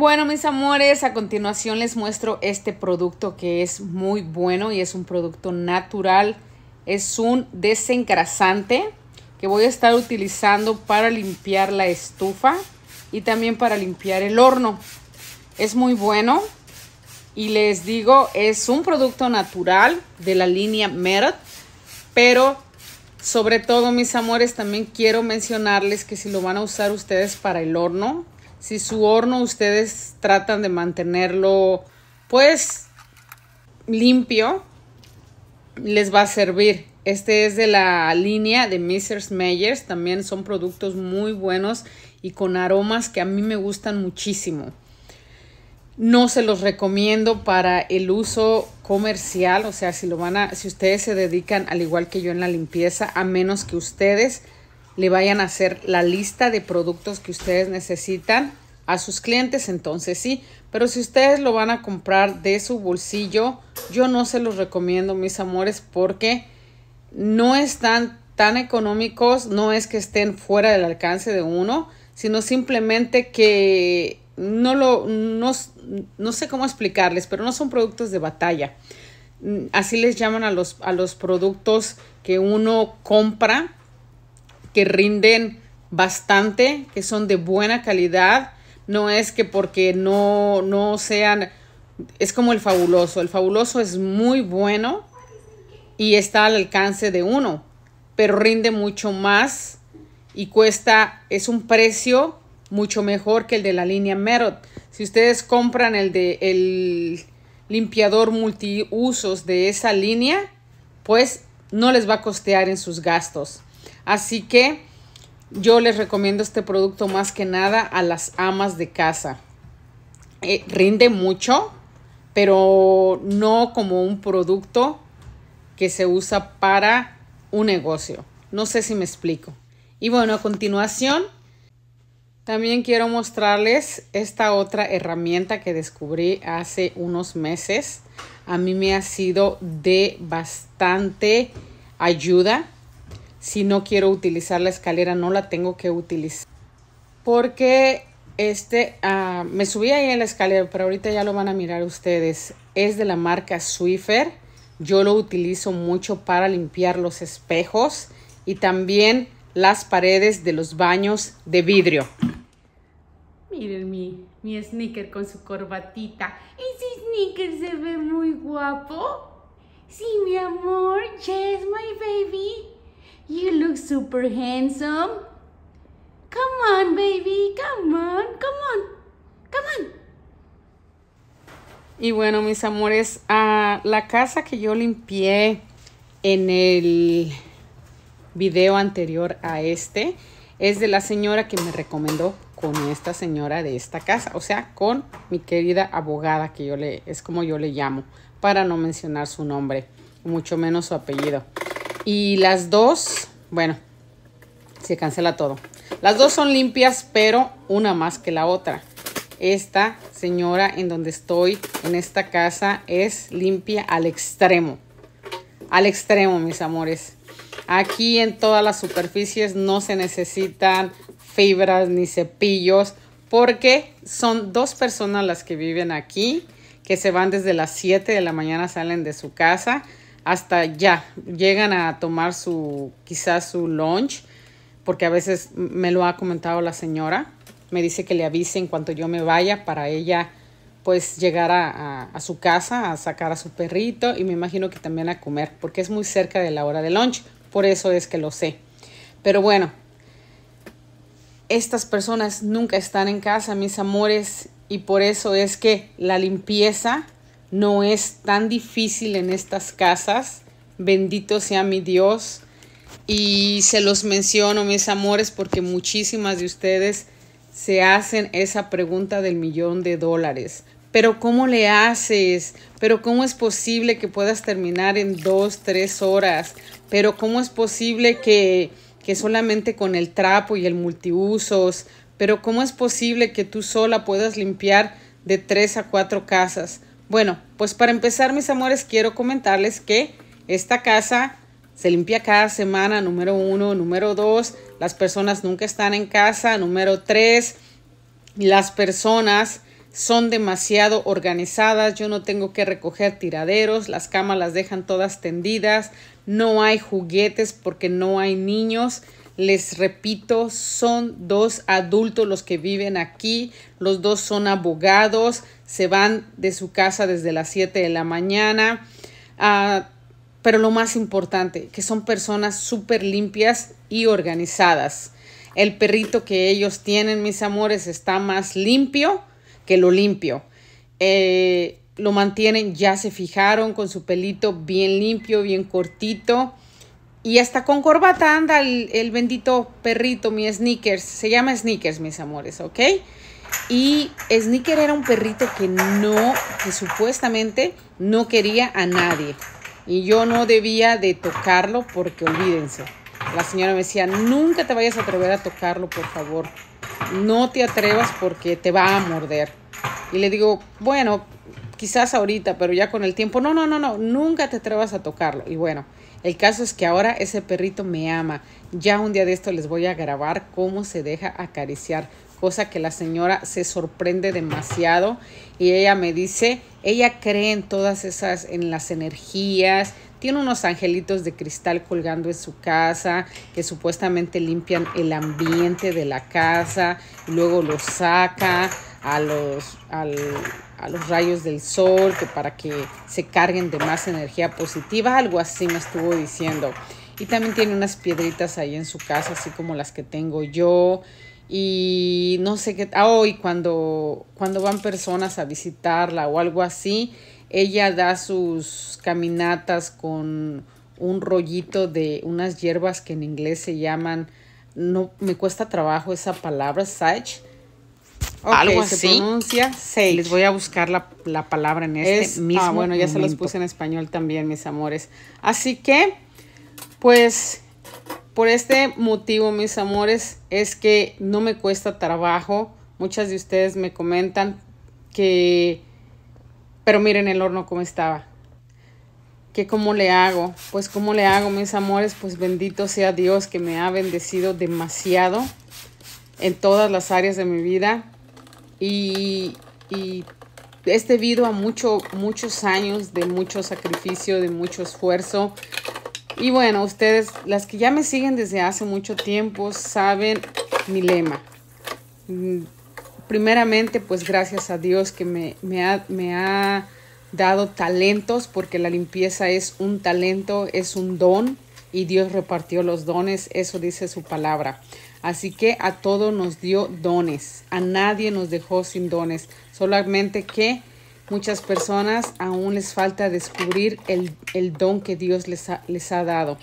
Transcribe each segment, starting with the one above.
Bueno, mis amores, a continuación les muestro este producto que es muy bueno y es un producto natural. Es un desengrasante que voy a estar utilizando para limpiar la estufa y también para limpiar el horno. Es muy bueno y les digo, es un producto natural de la línea Merit, pero sobre todo, mis amores, también quiero mencionarles que si lo van a usar ustedes para el horno, si su horno ustedes tratan de mantenerlo pues limpio, les va a servir. Este es de la línea de Mrs. Meyers. También son productos muy buenos y con aromas que a mí me gustan muchísimo. No se los recomiendo para el uso comercial, o sea, si lo van a si ustedes se dedican al igual que yo en la limpieza, a menos que ustedes le vayan a hacer la lista de productos que ustedes necesitan a sus clientes, entonces sí. Pero si ustedes lo van a comprar de su bolsillo, yo no se los recomiendo, mis amores, porque no están tan económicos, no es que estén fuera del alcance de uno, sino simplemente que no lo, no, sé cómo explicarles, pero no son productos de batalla. Mm, así les llaman a los, a los productos que uno compra, que rinden bastante, que son de buena calidad no es que porque no, no sean, es como el fabuloso. El fabuloso es muy bueno y está al alcance de uno, pero rinde mucho más y cuesta, es un precio mucho mejor que el de la línea Merod. Si ustedes compran el de el limpiador multiusos de esa línea, pues no les va a costear en sus gastos. Así que yo les recomiendo este producto más que nada a las amas de casa. Eh, rinde mucho, pero no como un producto que se usa para un negocio. No sé si me explico. Y bueno, a continuación, también quiero mostrarles esta otra herramienta que descubrí hace unos meses. A mí me ha sido de bastante ayuda si no quiero utilizar la escalera, no la tengo que utilizar. Porque este, ah, me subí ahí en la escalera, pero ahorita ya lo van a mirar ustedes. Es de la marca Swiffer. Yo lo utilizo mucho para limpiar los espejos y también las paredes de los baños de vidrio. Miren mi, mi sneaker con su corbatita. Ese sneaker se ve muy guapo. Sí, mi amor, yes, my baby. You look super handsome. Come on, baby, come on, come on, come on. Y bueno, mis amores, la casa que yo limpié en el video anterior a este es de la señora que me recomendó con esta señora de esta casa, o sea, con mi querida abogada que yo le es como yo le llamo, para no mencionar su nombre, mucho menos su apellido. Y las dos bueno, se cancela todo. Las dos son limpias, pero una más que la otra. Esta señora en donde estoy, en esta casa, es limpia al extremo. Al extremo, mis amores. Aquí en todas las superficies no se necesitan fibras ni cepillos porque son dos personas las que viven aquí, que se van desde las 7 de la mañana, salen de su casa hasta ya llegan a tomar su quizás su lunch porque a veces me lo ha comentado la señora me dice que le avise en cuanto yo me vaya para ella pues llegar a, su casa a sacar a su perrito y me imagino que también a comer porque es muy cerca de la hora de lunch por eso es que lo sé pero bueno estas personas nunca están en casa mis amores y por eso es que la limpieza no es tan difícil en estas casas. Bendito sea mi Dios. Y se los menciono, mis amores, porque muchísimas de ustedes se hacen esa pregunta del millón de dólares. Pero ¿cómo le haces? Pero ¿cómo es posible que puedas terminar en dos, tres horas? Pero ¿cómo es posible que, que solamente con el trapo y el multiusos? Pero ¿cómo es posible que tú sola puedas limpiar de tres a cuatro casas? Bueno, pues para empezar, mis amores, quiero comentarles que esta casa se limpia cada semana, número uno. Número dos, las personas nunca están en casa. Número tres, las personas son demasiado organizadas, yo no tengo que recoger tiraderos, las camas las dejan todas tendidas, no hay juguetes porque no hay niños. Les repito, son dos adultos los que viven aquí, los dos son abogados, se van de su casa desde las 7 de la mañana. Ah, pero lo más importante, que son personas súper limpias y organizadas. El perrito que ellos tienen, mis amores, está más limpio que lo limpio. Eh, lo mantienen, ya se fijaron, con su pelito bien limpio, bien cortito. Y hasta con corbata anda el, bendito perrito, mi sneakers. Se llama sneakers, mis amores, ¿ok? Y sneaker era un perrito que no, que supuestamente no quería a nadie. Y yo no debía de tocarlo porque olvídense. La señora me decía, nunca te vayas a atrever a tocarlo, por favor. No te atrevas porque te va a morder. Y le digo, bueno, quizás ahorita, pero ya con el tiempo. No, no, no, no, nunca te atrevas a tocarlo. Y bueno. El caso es que ahora ese perrito me ama. Ya un día de esto les voy a grabar cómo se deja acariciar, cosa que la señora se sorprende demasiado y ella me dice, ella cree en todas esas, en las energías, tiene unos angelitos de cristal colgando en su casa que supuestamente limpian el ambiente de la casa, y luego lo saca a los, a los rayos del sol, que para que se carguen de más energía positiva, algo así me estuvo diciendo. Y también tiene unas piedritas ahí en su casa, así como las que tengo yo. Y no sé qué, oh, ah, y cuando, cuando van personas a visitarla o algo así, ella da sus caminatas con un rollito de unas hierbas que en inglés se llaman, no me cuesta trabajo esa palabra, sage, Okay, algo Se pronuncia Les voy a buscar la, palabra en este es, ah, mismo. Ah, bueno, ya se los puse en español también, mis amores. Así que, pues, por este motivo, mis amores, es que no me cuesta trabajo. Muchas de ustedes me comentan que. Pero miren el horno cómo estaba. ¿Qué cómo le hago? Pues cómo le hago, mis amores, pues bendito sea Dios que me ha bendecido demasiado en todas las áreas de mi vida y, es debido a muchos años de mucho sacrificio, de mucho esfuerzo. Y bueno, ustedes, las que ya me siguen desde hace mucho tiempo, saben mi lema. Mm, primeramente, pues gracias a Dios que me ha dado talentos, porque la limpieza es un talento, es un don, y Dios repartió los dones, eso dice su palabra. Así que a todos nos dio dones, a nadie nos dejó sin dones, solamente que muchas personas aún les falta descubrir el, don que Dios les ha, les ha, dado.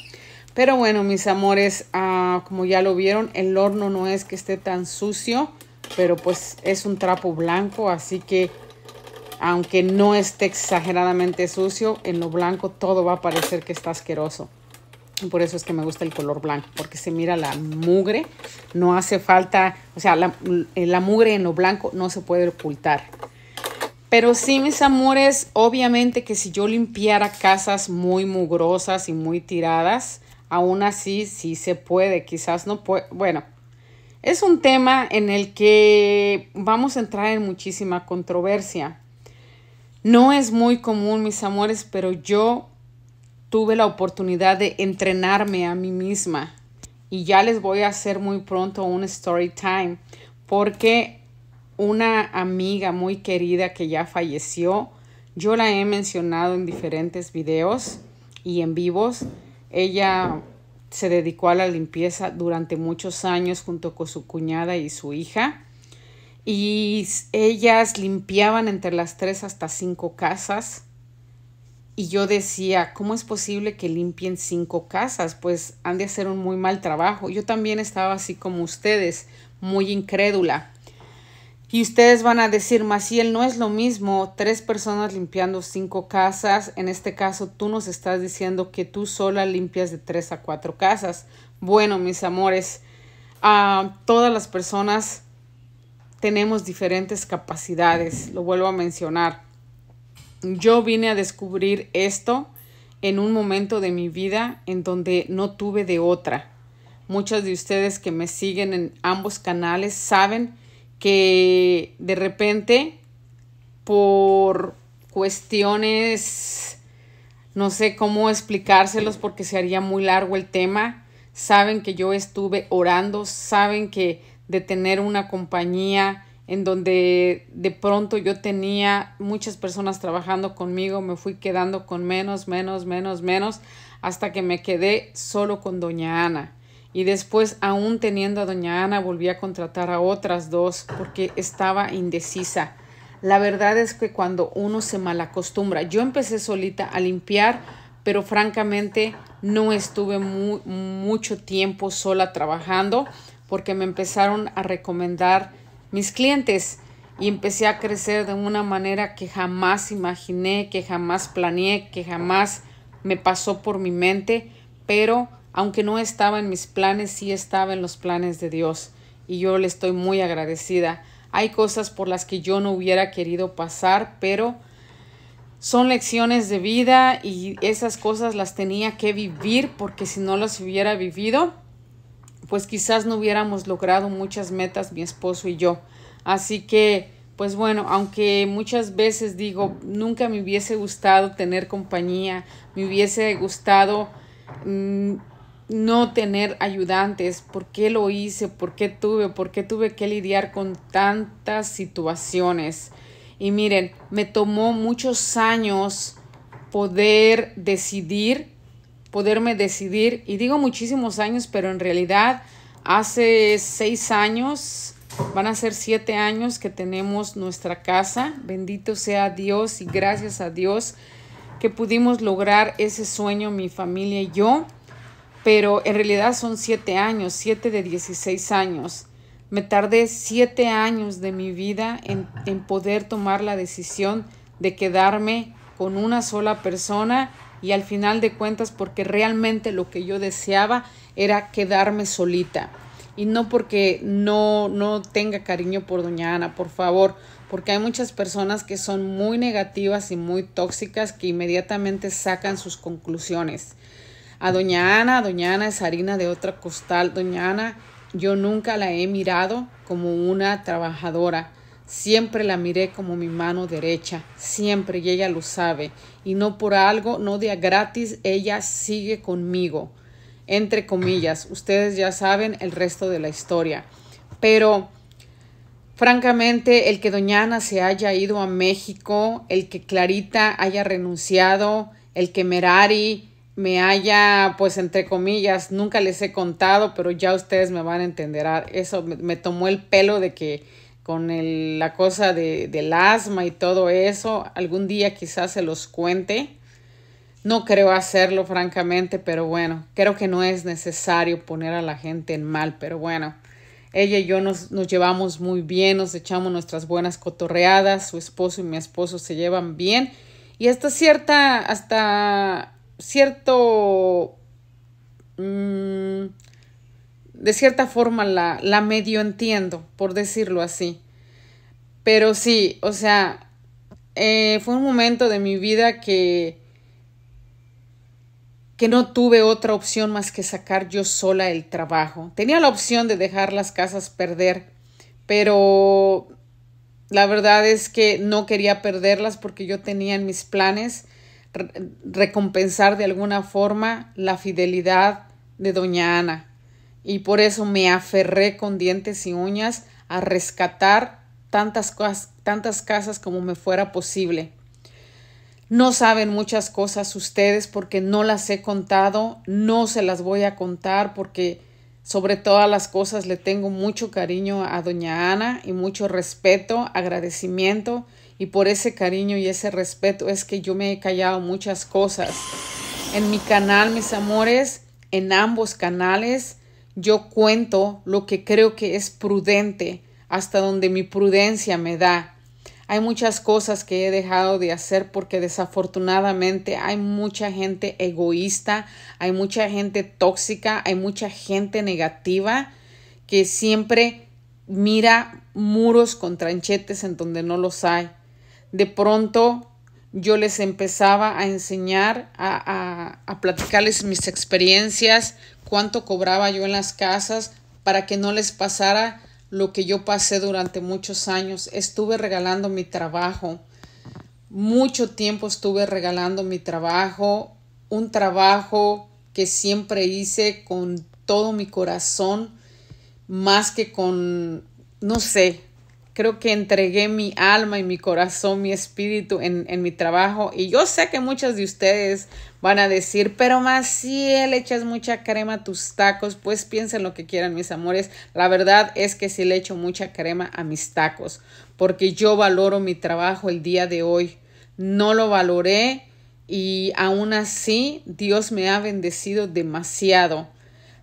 Pero bueno, mis amores, ah, como ya lo vieron, el horno no es que esté tan sucio, pero pues es un trapo blanco, así que aunque no esté exageradamente sucio, en lo blanco todo va a parecer que está asqueroso. Por eso es que me gusta el color blanco, porque se mira la mugre, no hace falta, o sea, la, eh, la mugre en lo blanco no se puede ocultar. Pero sí, mis amores, obviamente que si yo limpiara casas muy mugrosas y muy tiradas, aún así sí se puede, quizás no puede, bueno, es un tema en el que vamos a entrar en muchísima controversia. No es muy común, mis amores, pero yo tuve la oportunidad de entrenarme a mí misma y ya les voy a hacer muy pronto un story time porque una amiga muy querida que ya falleció, yo la he mencionado en diferentes videos y en vivos. Ella se dedicó a la limpieza durante muchos años junto con su cuñada y su hija. Y ellas limpiaban entre las tres hasta cinco casas y yo decía, ¿cómo es posible que limpien cinco casas? Pues han de hacer un muy mal trabajo. Yo también estaba así como ustedes, muy incrédula. Y ustedes van a decir, Maciel, no es lo mismo tres personas limpiando cinco casas. En este caso, tú nos estás diciendo que tú sola limpias de tres a cuatro casas. Bueno, mis amores, ah, todas las personas tenemos diferentes capacidades, lo vuelvo a mencionar. Yo vine a descubrir esto en un momento de mi vida en donde no tuve de otra. Muchos de ustedes que me siguen en ambos canales saben que de repente por cuestiones no sé cómo explicárselos porque se haría muy largo el tema. Saben que yo estuve orando, saben que de tener una compañía en donde de pronto yo tenía muchas personas trabajando conmigo, me fui quedando con menos, menos, menos, menos, hasta que me quedé solo con doña Ana. Y después, aún teniendo a doña Ana, volví a contratar a otras dos porque estaba indecisa. La verdad es que cuando uno se malacostumbra, yo empecé solita a limpiar, pero francamente no estuve muy, mucho tiempo sola trabajando porque me empezaron a recomendar mis clientes y empecé a crecer de una manera que jamás imaginé, que jamás planeé, que jamás me pasó por mi mente, pero aunque no estaba en mis planes, sí estaba en los planes de Dios y yo le estoy muy agradecida. Hay cosas por las que yo no hubiera querido pasar, pero son lecciones de vida y esas cosas las tenía que vivir porque si no las hubiera vivido, pues quizás no hubiéramos logrado muchas metas mi esposo y yo. Así que, pues bueno, aunque muchas veces digo, nunca me hubiese gustado tener compañía, me hubiese gustado mm, no tener ayudantes, ¿por qué lo hice? ¿Por qué tuve? ¿Por qué tuve que lidiar con tantas situaciones? Y miren, me tomó muchos años poder decidir poderme decidir. Y digo muchísimos años, pero en realidad hace seis años, van a ser siete años que tenemos nuestra casa. Bendito sea Dios y gracias a Dios que pudimos lograr ese sueño mi familia y yo. Pero en realidad son siete años, siete de 16 años. Me tardé siete años de mi vida en, en poder tomar la decisión de quedarme con una sola persona y al final de cuentas porque realmente lo que yo deseaba era quedarme solita y no porque no no tenga cariño por doña Ana, por favor, porque hay muchas personas que son muy negativas y muy tóxicas que inmediatamente sacan sus conclusiones. A doña Ana, doña Ana es harina de otra costal, doña Ana yo nunca la he mirado como una trabajadora. Siempre la miré como mi mano derecha, siempre, y ella lo sabe, y no por algo, no de a gratis, ella sigue conmigo. Entre comillas, ustedes ya saben el resto de la historia. Pero, francamente, el que Doñana se haya ido a México, el que Clarita haya renunciado, el que Merari me haya, pues entre comillas, nunca les he contado, pero ya ustedes me van a entender. Ah, eso me tomó el pelo de que con la cosa de, del asma y todo eso. Algún día quizás se los cuente. No creo hacerlo, francamente, pero bueno, creo que no es necesario poner a la gente en mal, pero bueno. Ella y yo nos, nos llevamos muy bien, nos echamos nuestras buenas cotorreadas, su esposo y mi esposo se llevan bien y hasta cierta, hasta cierto... Mm, de cierta forma la, medio entiendo, por decirlo así. Pero sí, o sea, eh, fue un momento de mi vida que, que no tuve otra opción más que sacar yo sola el trabajo. Tenía la opción de dejar las casas perder, pero la verdad es que no quería perderlas porque yo tenía en mis planes recompensar de alguna forma la fidelidad de doña Ana y por eso me aferré con dientes y uñas a rescatar tantas, tantas casas como me fuera posible. No saben muchas cosas ustedes porque no las he contado, no se las voy a contar porque sobre todas las cosas le tengo mucho cariño a doña Ana y mucho respeto, agradecimiento y por ese cariño y ese respeto es que yo me he callado muchas cosas. En mi canal, mis amores, en ambos canales, yo cuento lo que creo que es prudente hasta donde mi prudencia me da. Hay muchas cosas que he dejado de hacer porque desafortunadamente hay mucha gente egoísta, hay mucha gente tóxica, hay mucha gente negativa que siempre mira muros con tranchetes en donde no los hay. De pronto yo les empezaba a enseñar, a, platicarles mis experiencias, cuánto cobraba yo en las casas, para que no les pasara lo que yo pasé durante muchos años. Estuve regalando mi trabajo, mucho tiempo estuve regalando mi trabajo, un trabajo que siempre hice con todo mi corazón, más que con, no sé, Creo que entregué mi alma y mi corazón, mi espíritu en, mi trabajo. Y yo sé que muchas de ustedes van a decir, pero más si le echas mucha crema a tus tacos, pues piensen lo que quieran, mis amores. La verdad es que sí le echo mucha crema a mis tacos, porque yo valoro mi trabajo el día de hoy. No lo valoré y aún así Dios me ha bendecido demasiado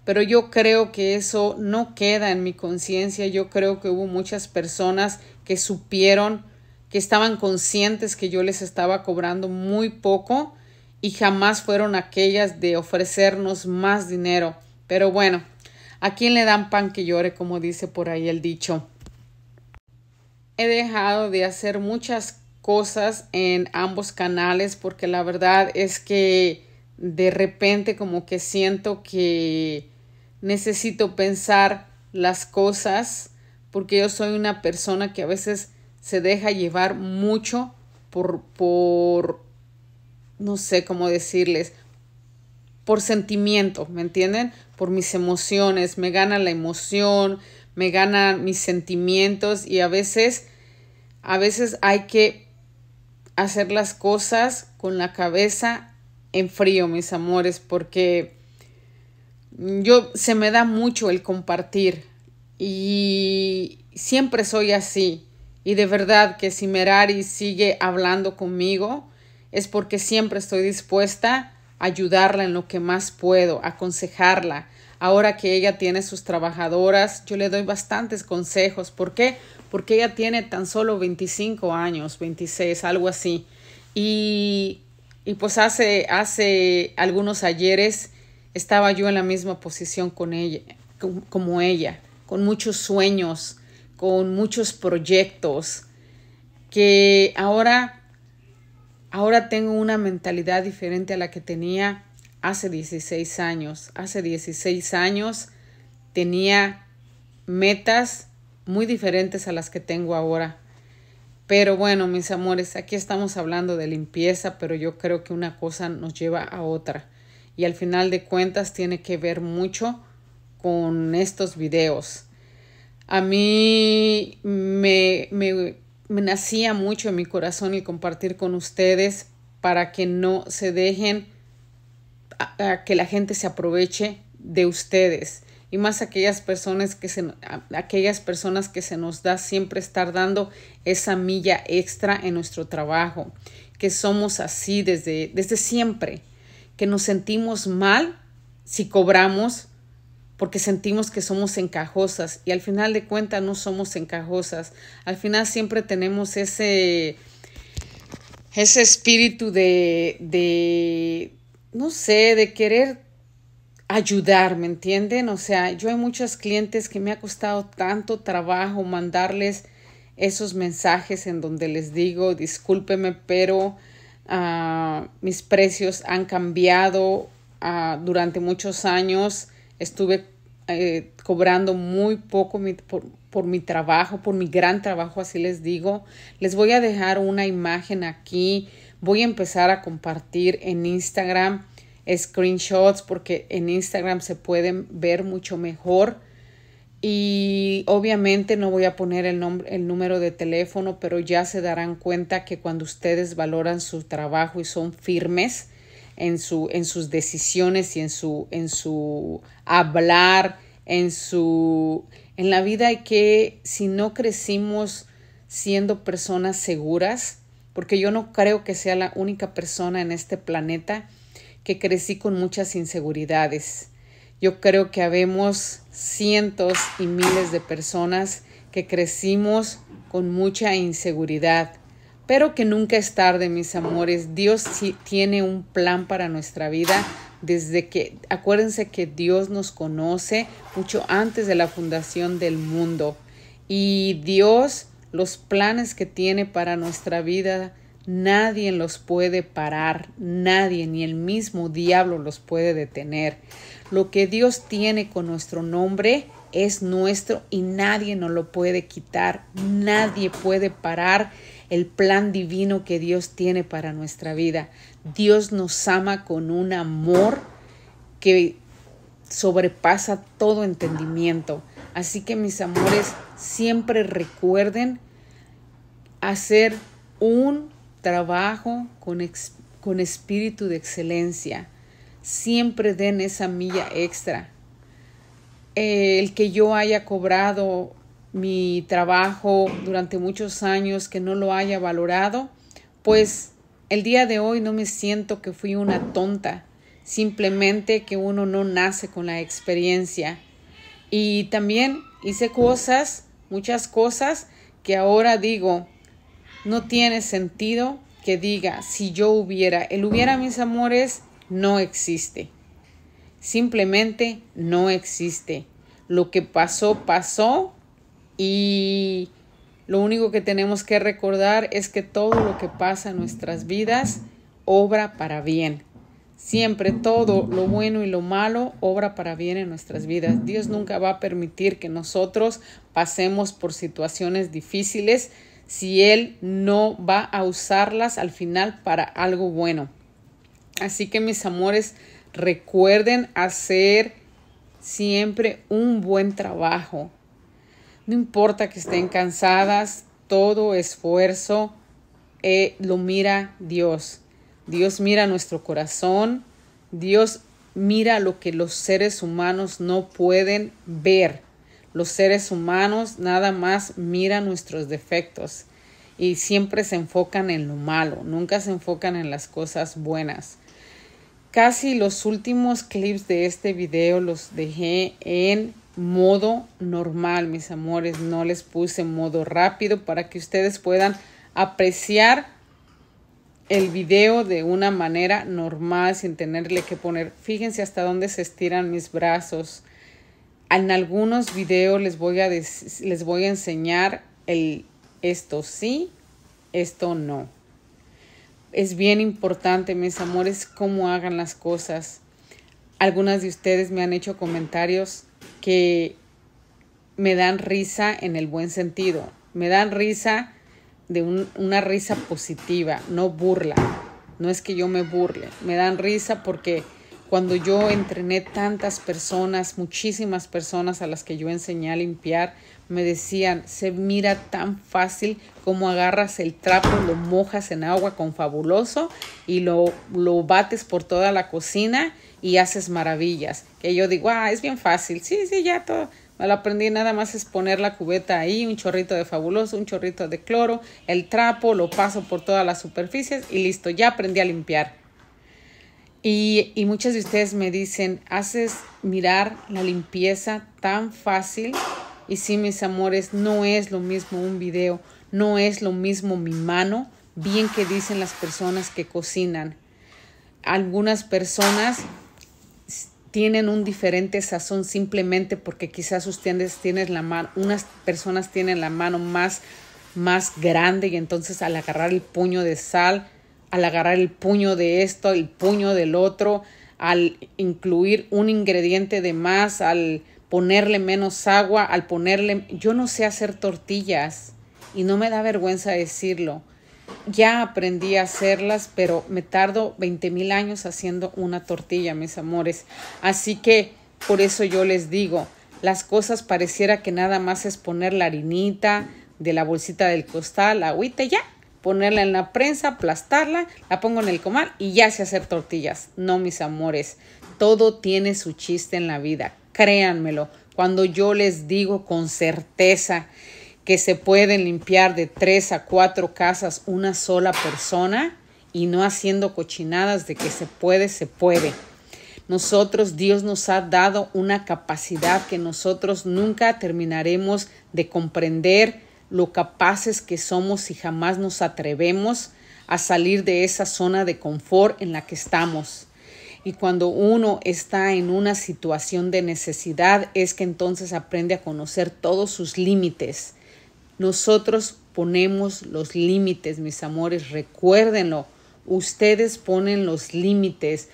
pero yo creo que eso no queda en mi conciencia. Yo creo que hubo muchas personas que supieron, que estaban conscientes que yo les estaba cobrando muy poco y jamás fueron aquellas de ofrecernos más dinero. Pero bueno, ¿a quién le dan pan que llore, como dice por ahí el dicho? He dejado de hacer muchas cosas en ambos canales porque la verdad es que de repente como que siento que necesito pensar las cosas porque yo soy una persona que a veces se deja llevar mucho por, por no sé cómo decirles, por sentimiento, ¿me entienden? Por mis emociones, me gana la emoción, me ganan mis sentimientos y a veces, a veces hay que hacer las cosas con la cabeza en frío, mis amores, porque yo se me da mucho el compartir y siempre soy así. Y de verdad que si Merari sigue hablando conmigo es porque siempre estoy dispuesta a ayudarla en lo que más puedo, aconsejarla. Ahora que ella tiene sus trabajadoras, yo le doy bastantes consejos. ¿Por qué? Porque ella tiene tan solo 25 años, 26, algo así. Y, pues hace, hace algunos ayeres estaba yo en la misma posición con ella, como ella, con muchos sueños, con muchos proyectos, que ahora, ahora tengo una mentalidad diferente a la que tenía hace 16 años. Hace 16 años tenía metas muy diferentes a las que tengo ahora. Pero bueno, mis amores, aquí estamos hablando de limpieza, pero yo creo que una cosa nos lleva a otra y al final de cuentas tiene que ver mucho con estos videos. A mí me, me, nacía mucho en mi corazón el compartir con ustedes para que no se dejen que la gente se aproveche de ustedes y más aquellas personas que se aquellas personas que se nos da siempre estar dando esa milla extra en nuestro trabajo que somos así desde desde siempre que nos sentimos mal si cobramos porque sentimos que somos encajosas y al final de cuentas no somos encajosas. Al final siempre tenemos ese, ese espíritu de, de, no sé, de querer ayudar, ¿me entienden? O sea, yo hay muchos clientes que me ha costado tanto trabajo mandarles esos mensajes en donde les digo, discúlpeme, pero Ah, mis precios han cambiado. Ah, durante muchos años estuve eh, cobrando muy poco por, mi trabajo, por mi gran trabajo, así les digo. Les voy a dejar una imagen aquí. Voy a empezar a compartir en Instagram screenshots porque en Instagram se pueden ver mucho mejor y obviamente no voy a poner el, nombre, el número de teléfono, pero ya se darán cuenta que cuando ustedes valoran su trabajo y son firmes en, su, en sus decisiones y en su, en su hablar, en su... En la vida y que, si no crecimos siendo personas seguras, porque yo no creo que sea la única persona en este planeta que crecí con muchas inseguridades. Yo creo que habemos cientos y miles de personas que crecimos con mucha inseguridad. Pero que nunca es tarde, mis amores. Dios tiene un plan para nuestra vida desde que, acuérdense que Dios nos conoce mucho antes de la fundación del mundo. Y Dios, los planes que tiene para nuestra vida Nadie los puede parar, nadie, ni el mismo diablo los puede detener. Lo que Dios tiene con nuestro nombre es nuestro y nadie nos lo puede quitar, nadie puede parar el plan divino que Dios tiene para nuestra vida. Dios nos ama con un amor que sobrepasa todo entendimiento. Así que mis amores, siempre recuerden hacer un trabajo con, con espíritu de excelencia. Siempre den esa milla extra. Eh, el que yo haya cobrado mi trabajo durante muchos años, que no lo haya valorado, pues el día de hoy no me siento que fui una tonta, simplemente que uno no nace con la experiencia. Y también hice cosas, muchas cosas, que ahora digo, no tiene sentido que diga si yo hubiera. El hubiera, mis amores, no existe. Simplemente no existe. Lo que pasó, pasó y lo único que tenemos que recordar es que todo lo que pasa en nuestras vidas obra para bien. Siempre todo lo bueno y lo malo obra para bien en nuestras vidas. Dios nunca va a permitir que nosotros pasemos por situaciones difíciles si Él no va a usarlas al final para algo bueno. Así que mis amores, recuerden hacer siempre un buen trabajo. No importa que estén cansadas, todo esfuerzo eh, lo mira Dios. Dios mira nuestro corazón. Dios mira lo que los seres humanos no pueden ver. Los seres humanos nada más miran nuestros defectos y siempre se enfocan en lo malo, nunca se enfocan en las cosas buenas. Casi los últimos clips de este video los dejé en modo normal, mis amores, no les puse en modo rápido para que ustedes puedan apreciar el video de una manera normal sin tenerle que poner, fíjense hasta dónde se estiran mis brazos, en algunos videos les voy a, les voy a enseñar el esto sí, esto no. Es bien importante, mis amores, cómo hagan las cosas. Algunas de ustedes me han hecho comentarios que me dan risa en el buen sentido. Me dan risa de una risa positiva, no burla. No es que yo me burle, me dan risa porque cuando yo entrené tantas personas, muchísimas personas a las que yo enseñé a limpiar, me decían, se mira tan fácil como agarras el trapo, lo mojas en agua con fabuloso y lo, bates por toda la cocina y haces maravillas. Que yo digo, ah, es bien fácil. Sí, sí, ya todo. Me lo aprendí, nada más es poner la cubeta ahí, un chorrito de fabuloso, un chorrito de cloro, el trapo, lo paso por todas las superficies y listo, ya aprendí a limpiar. Y, muchas de ustedes me dicen, haces mirar la limpieza tan fácil. Y sí, mis amores, no es lo mismo un video, no es lo mismo mi mano, bien que dicen las personas que cocinan. Algunas personas tienen un diferente sazón simplemente porque quizás ustedes tienen la mano, unas personas tienen la mano más, más grande y entonces al agarrar el puño de sal al agarrar el puño de esto, el puño del otro, al incluir un ingrediente de más, al ponerle menos agua, al ponerle... Yo no sé hacer tortillas y no me da vergüenza decirlo. Ya aprendí a hacerlas, pero me tardo 20 mil años haciendo una tortilla, mis amores. Así que por eso yo les digo, las cosas pareciera que nada más es poner la harinita de la bolsita del costal, la agüita ya, ponerla en la prensa, aplastarla, la pongo en el comal y ya sé hacer tortillas. No, mis amores, todo tiene su chiste en la vida, créanmelo. Cuando yo les digo con certeza que se pueden limpiar de tres a cuatro casas una sola persona y no haciendo cochinadas de que se puede, se puede. Nosotros, Dios nos ha dado una capacidad que nosotros nunca terminaremos de comprender, lo capaces que somos y jamás nos atrevemos a salir de esa zona de confort en la que estamos. Y cuando uno está en una situación de necesidad es que entonces aprende a conocer todos sus límites. Nosotros ponemos los límites, mis amores, recuérdenlo. Ustedes ponen los límites.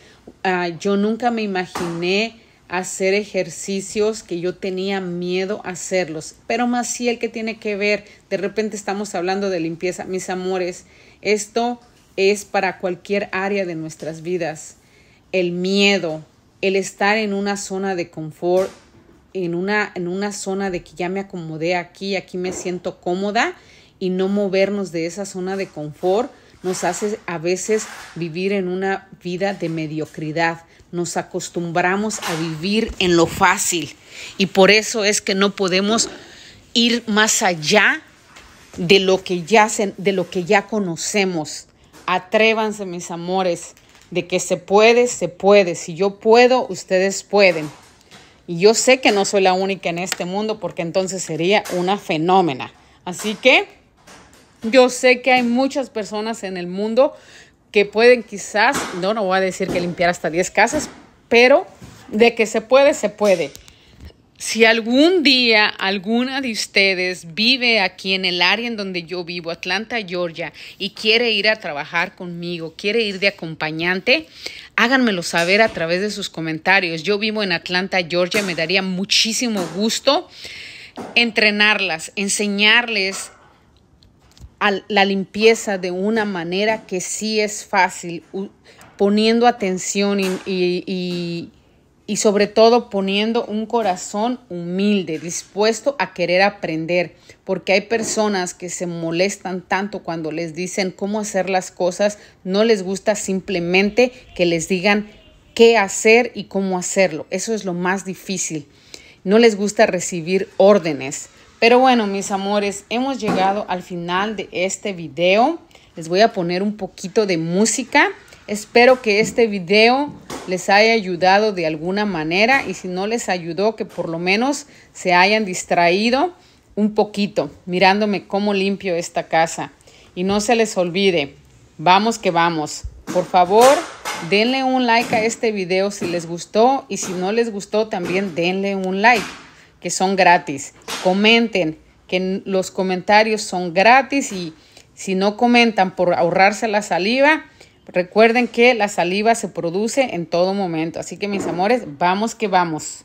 Ah, yo nunca me imaginé hacer ejercicios que yo tenía miedo a hacerlos, pero más si el que tiene que ver, de repente estamos hablando de limpieza, mis amores, esto es para cualquier área de nuestras vidas. El miedo, el estar en una zona de confort, en una, en una zona de que ya me acomodé aquí, aquí me siento cómoda y no movernos de esa zona de confort nos hace a veces vivir en una vida de mediocridad, nos acostumbramos a vivir en lo fácil y por eso es que no podemos ir más allá de lo que ya, de lo que ya conocemos. Atrévanse, mis amores, de que se puede, se puede. Si yo puedo, ustedes pueden. Y yo sé que no soy la única en este mundo porque entonces sería una fenómena. Así que yo sé que hay muchas personas en el mundo que pueden quizás, no, no voy a decir que limpiar hasta 10 casas, pero de que se puede, se puede. Si algún día alguna de ustedes vive aquí en el área en donde yo vivo, Atlanta, Georgia, y quiere ir a trabajar conmigo, quiere ir de acompañante, háganmelo saber a través de sus comentarios. Yo vivo en Atlanta, Georgia, me daría muchísimo gusto entrenarlas, enseñarles la limpieza de una manera que sí es fácil, poniendo atención y, y sobre todo poniendo un corazón humilde, dispuesto a querer aprender, porque hay personas que se molestan tanto cuando les dicen cómo hacer las cosas, no les gusta simplemente que les digan qué hacer y cómo hacerlo. Eso es lo más difícil. No les gusta recibir órdenes. Pero bueno, mis amores, hemos llegado al final de este video. Les voy a poner un poquito de música. Espero que este video les haya ayudado de alguna manera y si no les ayudó, que por lo menos se hayan distraído un poquito mirándome cómo limpio esta casa. Y no se les olvide, vamos que vamos. Por favor, denle un like a este video si les gustó y si no les gustó también denle un like que son gratis. Comenten, que los comentarios son gratis y si no comentan por ahorrarse la saliva, recuerden que la saliva se produce en todo momento. Así que mis amores, vamos que vamos.